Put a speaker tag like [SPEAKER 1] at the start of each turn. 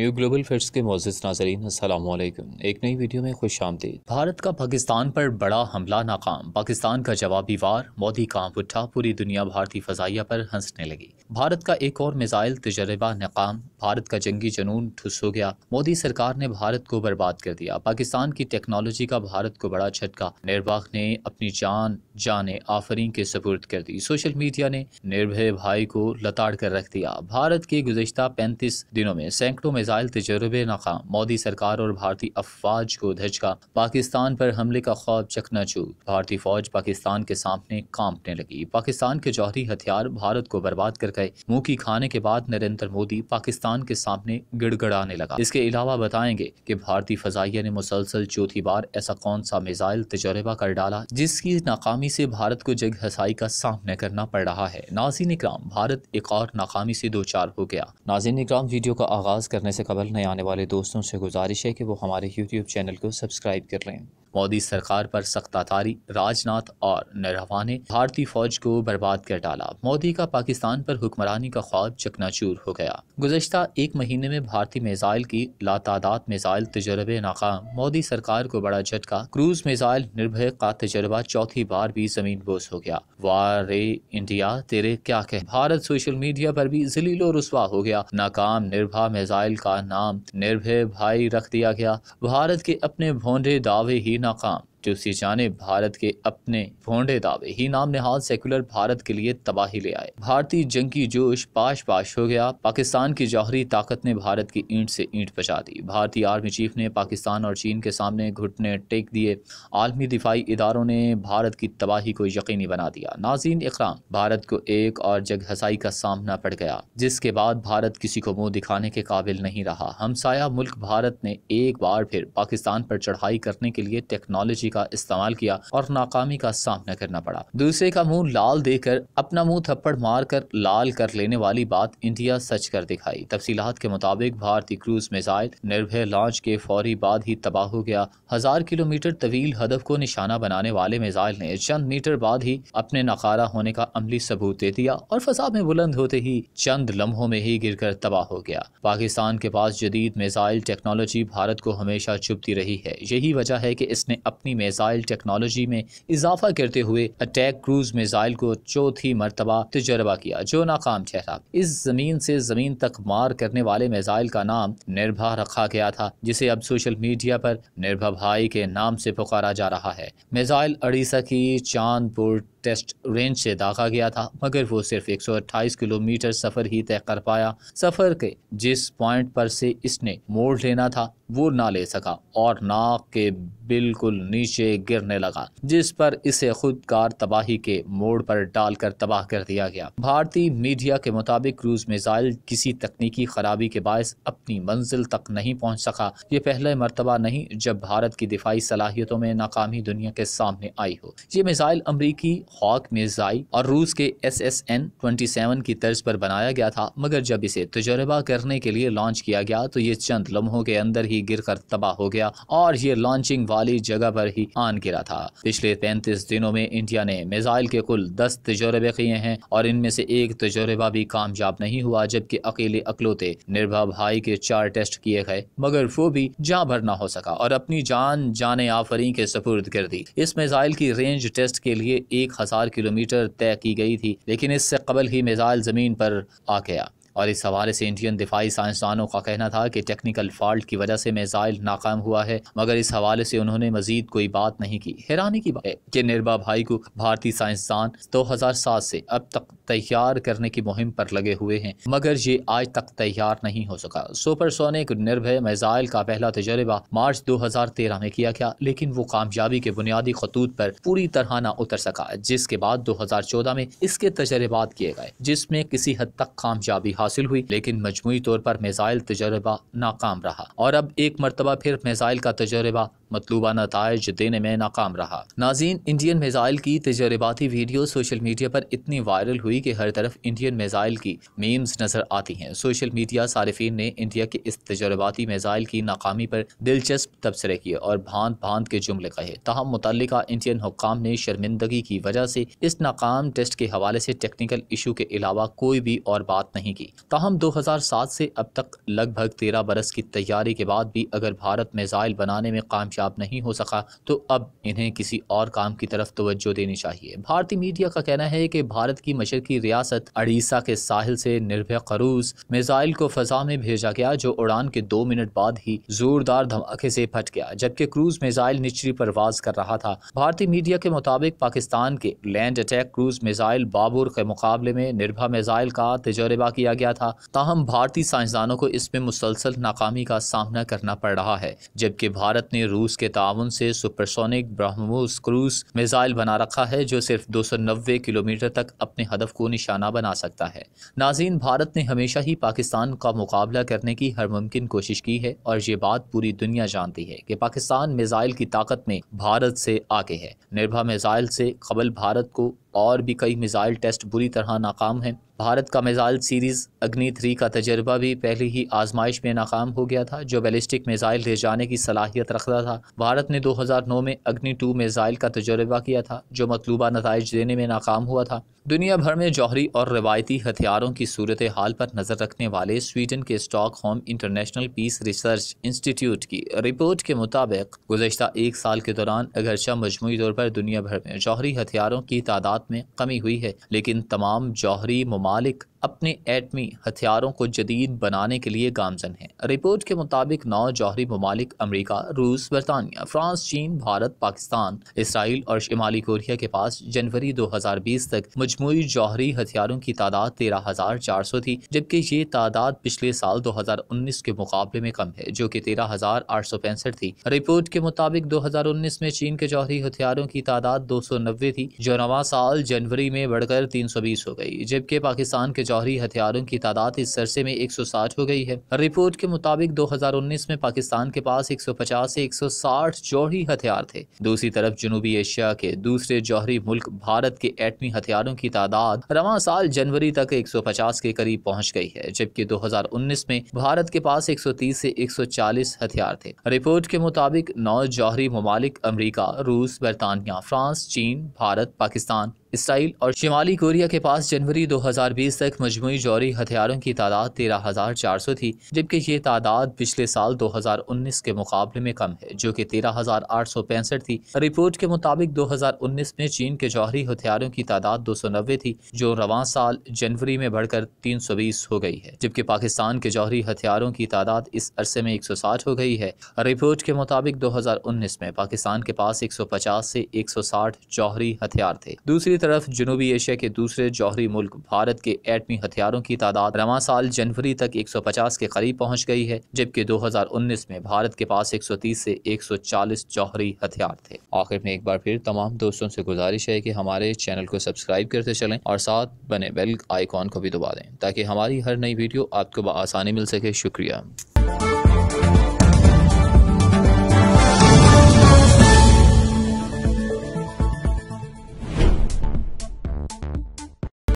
[SPEAKER 1] new global facts के मोजिज नाजरीन असलम एक नई वीडियो में खुश आमदी भारत का पाकिस्तान पर बड़ा हमला नाकाम पाकिस्तान का जवाबी वार मोदी काम उठा पूरी दुनिया भारतीय फजाइया पर हंसने लगी भारत का एक और मिसाइल तजर्बा नाकाम भारत का जंगी जनून ठुस हो गया मोदी सरकार ने भारत को बर्बाद कर दिया पाकिस्तान की टेक्नोलॉजी का भारत को बड़ा झटका निर्वाह ने अपनी जान जाने आफरी के सपुर्द कर दी सोशल मीडिया ने निर्भय भाई को लताड़ कर रख दिया भारत के गुजशत पैंतीस दिनों में सैकड़ों में मिसाइल तजर्बे नाकाम मोदी सरकार और भारतीय अफवाज को धचका पाकिस्तान पर हमले का ख्वाब चू भारतीय फौज पाकिस्तान के सामने कांपने लगी पाकिस्तान के जौहरी हथियार भारत को बर्बाद कर गए मुँह की खाने के बाद नरेंद्र मोदी पाकिस्तान के सामने गिड़गड़ाने लगा इसके अलावा बताएंगे की भारतीय फजाइया ने मुसलसल चौथी बार ऐसा कौन सा मिज़ाइल तजर्बा कर डाला जिसकी नाकामी से भारत को जग हसाई का सामना करना पड़ रहा है नाजिन इक्राम भारत एक और नाकामी से दो चार हो गया नाजिन इक्राम वीडियो का आगाज करने से से कबल नए आने वाले दोस्तों से गुजारिश है कि वो हमारे यूट्यूब चैनल को सब्सक्राइब कर लें मोदी सरकार पर सख्त आतारी राजनाथ और नरहवा ने भारतीय फौज को बर्बाद कर डाला मोदी का पाकिस्तान पर हुक्मरानी का ख्वाब चकनाचूर हो गया गुजशत एक महीने में भारतीय मिसाइल की लातादात मिसाइल तजर्बे नाकाम मोदी सरकार को बड़ा झटका क्रूज मिसाइल निर्भय का तजर्बा चौथी बार भी जमीन बोस हो गया वार इंडिया तेरे क्या कह भारत सोशल मीडिया पर भी जलीलो रसवा हो गया नाकाम निर्भा मिसाइल का नाम निर्भय भाई रख दिया गया भारत के अपने भोंडे दावे ही なあかん。ट्यूसी जाने भारत के अपने भोंडे दावे ही नाम निहाल सेकुलर भारत के लिए तबाही ले आए भारतीय जंग की जोश पाश पाश हो गया पाकिस्तान की जौहरी ताकत ने भारत की ईंट से ईंट बचा दी भारतीय आर्मी चीफ ने पाकिस्तान और चीन के सामने घुटने टेक दिए आलमी दिफाई इदारों ने भारत की तबाही को यकीनी बना दिया नाजीन इकराम भारत को एक और जग हसाई का सामना पड़ गया जिसके बाद भारत किसी को मुंह दिखाने के काबिल नहीं रहा हमसाया मुल्क भारत ने एक बार फिर पाकिस्तान पर चढ़ाई करने के लिए टेक्नोलॉजी तकनीकी का इस्तेमाल किया और नाकामी का सामना करना पड़ा दूसरे का मुंह लाल देकर अपना मुंह थप्पड़ मारकर लाल कर लेने वाली बात इंडिया सच कर दिखाई तफसीलात के मुताबिक भारतीय क्रूज मिसाइल निर्भय लॉन्च के फौरी बाद ही तबाह हो गया हजार किलोमीटर तवील हदफ को निशाना बनाने वाले मिसाइल ने चंद मीटर बाद ही अपने नकारा होने का अमली सबूत दे दिया और फसा में बुलंद होते ही चंद लम्हों में ही कर तबाह हो गया पाकिस्तान के पास जदीद मिसाइल टेक्नोलॉजी भारत को हमेशा चुपती रही है यही वजह है की इसने अपनी मेजाइल टेक्नोलॉजी में इजाफा करते हुए अटैक क्रूज मिज़ाइल को चौथी मरतबा तजर्बा किया जो नाकाम ठहरा इस ज़मीन से ज़मीन तक मार करने वाले मेजाइल का नाम निर्भा रखा गया था जिसे अब सोशल मीडिया पर निर्भा भाई के नाम से पुकारा जा रहा है मेजाइल अड़ीसा की चांदपुर टेस्ट रेंज से दागा गया था मगर वो सिर्फ 128 किलोमीटर सफ़र ही तय कर पाया सफ़र के जिस पॉइंट पर से इसने मोड़ लेना था वो ना ले सका और नाक के बिल्कुल नीचे गिरने लगा जिस पर इसे खुद कार तबाही के मोड़ पर डालकर तबाह कर दिया गया भारतीय मीडिया के मुताबिक क्रूज मिसाइल किसी तकनीकी खराबी के बायस अपनी मंजिल तक नहीं पहुंच सका ये पहले मरतबा नहीं जब भारत की दिफाई सलाहियतों में नाकामी दुनिया के सामने आई हो ये मिसाइल अमरीकी हॉक मिर्जाई और रूस के S S N twenty seven की तर्ज पर बनाया गया था मगर जब इसे तजर्बा करने के लिए लॉन्च किया गया तो ये चंद लम्हों के अंदर ही गिर कर तबाह हो गया और ये लॉन्चिंग वाली जगह पर ही आन गिरा था पिछले पैंतीस दिनों में इंडिया ने मिजाइल के कुल दस तजर्बे किए हैं और इनमें से एक तजर्बा भी कामयाब नहीं हुआ जबकि अकेले अकलौते निर्भा भाई के चार टेस्ट किए गए मगर वो भी जा भर ना हो सका और अपनी जान जाने आफरी के सपुर्द कर दी इस मिजाइल की रेंज टेस्ट के लिए एक हज़ार किलोमीटर तय की गई थी लेकिन इससे कबल ही मिज़ाल ज़मीन पर आ गया और इस हवाले से इंडियन दिफाई साइंसदानों का कहना था कि टेक्निकल फॉल्ट की वजह से मेजाइल नाकाम हुआ है मगर इस हवाले से उन्होंने मजीद कोई बात नहीं की हैरानी की बात है कि निर्भा भाई को भारतीय साइंसदान दो हजार सात से अब तक तैयार करने की मुहिम पर लगे हुए हैं मगर ये आज तक तैयार नहीं हो सका सुपरसोनिक निर्भय मेजाइल का पहला तजर्बा मार्च दो हजार तेरह में किया गया लेकिन वो कामयाबी के बुनियादी खतूत पर पूरी तरह न उतर सका जिसके बाद दो हजार चौदह में इसके तजर्बात किए गए जिसमें किसी हद तक कामयाबी हासिल हुई लेकिन मजमू तौर पर मिसाइल तजर्बा नाकाम रहा और अब एक मरतबा फिर मिसाइल का तजर्बा मतलूबा नतज देने में नाकाम रहा नाजीन इंडियन मिसाइल की तजर्बाती वीडियो सोशल मीडिया पर इतनी वायरल हुई कि हर तरफ इंडियन मिसाइल की मीम्स नजर आती हैं सोशल मीडिया सार्फिन ने इंडिया के इस तजर्बाती मिसाइल की नाकामी पर दिलचस्प तबसरे किए और भांत भांत के जुमले कहे तहम मुतल इंडियन हुकाम ने शर्मिंदगी की वजह से इस नाकाम टेस्ट के हवाले से टेक्निकल इशू के अलावा कोई भी और बात नहीं की थी ताहम 2007 से अब तक लगभग तेरह बरस की तैयारी के बाद भी अगर भारत मिज़ाइल बनाने में कामयाब नहीं हो सका तो अब इन्हें किसी और काम की तरफ तोज्जो देनी चाहिए भारतीय मीडिया का कहना है कि भारत की मशरकी रियासत अड़ीसा के साहिल से निर्भय क्रूज मिज़ाइल को फजा में भेजा गया जो उड़ान के दो मिनट बाद ही जोरदार धमाके से फट गया जबकि क्रूज मिज़ाइल निचली परवाज कर रहा था भारतीय मीडिया के मुताबिक पाकिस्तान के land attack cruise missile Babur के मुकाबले में निर्भा मिज़ाइल का तजर्बा किया गया था ताहम भारतीय साइंसदानों को इसमें मुसलसल नाकामी का सामना करना पड़ रहा है जबकि भारत ने रूस के ताउन से सुपरसोनिक ब्रह्मोस क्रूज मिसाइल बना रखा है जो सिर्फ दो सौ नब्बे किलोमीटर तक अपने हदफ को निशाना बना सकता है नाजीन भारत ने हमेशा ही पाकिस्तान का मुकाबला करने की हर मुमकिन कोशिश की है और ये बात पूरी दुनिया जानती है कि पाकिस्तान मिसाइल की ताकत में भारत से आगे है निर्भा मिसाइल से कबल भारत को और भी कई मिसाइल टेस्ट बुरी तरह नाकाम हैं भारत का मिसाइल सीरीज़ अग्नि थ्री का तजर्बा भी पहले ही आजमाइश में नाकाम हो गया था जो बैलिस्टिक मिसाइल ले जाने की सलाहियत रखता था भारत ने 2009 में अग्नि टू मिसाइल का तजर्बा किया था जो मतलूबा नतज देने में नाकाम हुआ था दुनिया भर में जौहरी और रवायती हथियारों की सूरत हाल पर नज़र रखने वाले स्वीडन के Stockholm International Peace Research Institute की रिपोर्ट के मुताबिक गुजशत एक साल के दौरान अगरचा मजमू तौर पर दुनिया भर में जौहरी हथियारों की तादाद में कमी हुई है लेकिन तमाम जौहरी मालिक अपने एटमी हथियारों को जदीद बनाने के लिए गामजन हैं रिपोर्ट के मुताबिक नौ जौहरी ममालिक अमरीका रूस बरतानिया फ्रांस चीन भारत पाकिस्तान इसराइल और शिमाली कोरिया के पास जनवरी 2020 तक मजमू जौहरी हथियारों की तादाद तेरह हजार चार सौ थी जबकि ये तादाद पिछले साल 2019 के मुकाबले में कम है जो कि तेरह हजार आठ सौ पैंसठ थी रिपोर्ट के मुताबिक उन्नीस में चीन के जौहरी हथियारों की तादाद दो सौ नब्बे थी जो नवा साल जनवरी में बढ़कर तीन सौ बीस हो गई जबकि पाकिस्तान के जौहरी हथियारों की तादाद इस सरसे में 160 हो गई है रिपोर्ट के मुताबिक 2019 में पाकिस्तान के पास 150 से 160 जौहरी हथियार थे दूसरी तरफ जनूबी एशिया के दूसरे जौहरी मुल्क भारत के एटमी हथियारों की तादाद रवा साल जनवरी तक पचास के करीब पहुँच गई है जबकि उन्नीस में भारत के पास एक से चालीस हथियार थे रिपोर्ट के मुताबिक नौ जौहरी ममालिक अमरीका रूस बरतानिया फ्रांस चीन भारत पाकिस्तान इसराइल और शिमाली कोरिया के पास जनवरी 2020 तक मजमू जौहरी हथियारों की तादाद तेरह हजार चार सौ थी जबकि ये तादाद पिछले साल 2019 के मुकाबले में कम है जो कि तेरह हजार आठ सौ पैंसठ थी रिपोर्ट के मुताबिक 2019 में चीन के जौहरी हथियारों की तादाद दो सौ नब्बे थी जो रवान साल जनवरी में बढ़कर तीन सौ बीस हो गई है जबकि पाकिस्तान के जौहरी हथियारों की तादाद इस अरसे में एक सौ साठ हो गई है रिपोर्ट के मुताबिक दो हजार उन्नीस में पाकिस्तान के पास एक सौ पचास से एक सौ साठ जौहरी हथियार थे दूसरी तरफ जनूबी एशिया के दूसरे जौहरी मुल्क भारत के एटमी हथियारों की तादाद रवा साल जनवरी तक 150 के करीब पहुंच गई है जबकि 2019 में भारत के पास 130 से 140 जौहरी हथियार थे आखिर में एक बार फिर तमाम दोस्तों से गुजारिश है कि हमारे चैनल को सब्सक्राइब करते चलें और साथ बने बेल आइकॉन को भी दबा दें ताकि हमारी हर नई वीडियो आपको आसानी मिल सके शुक्रिया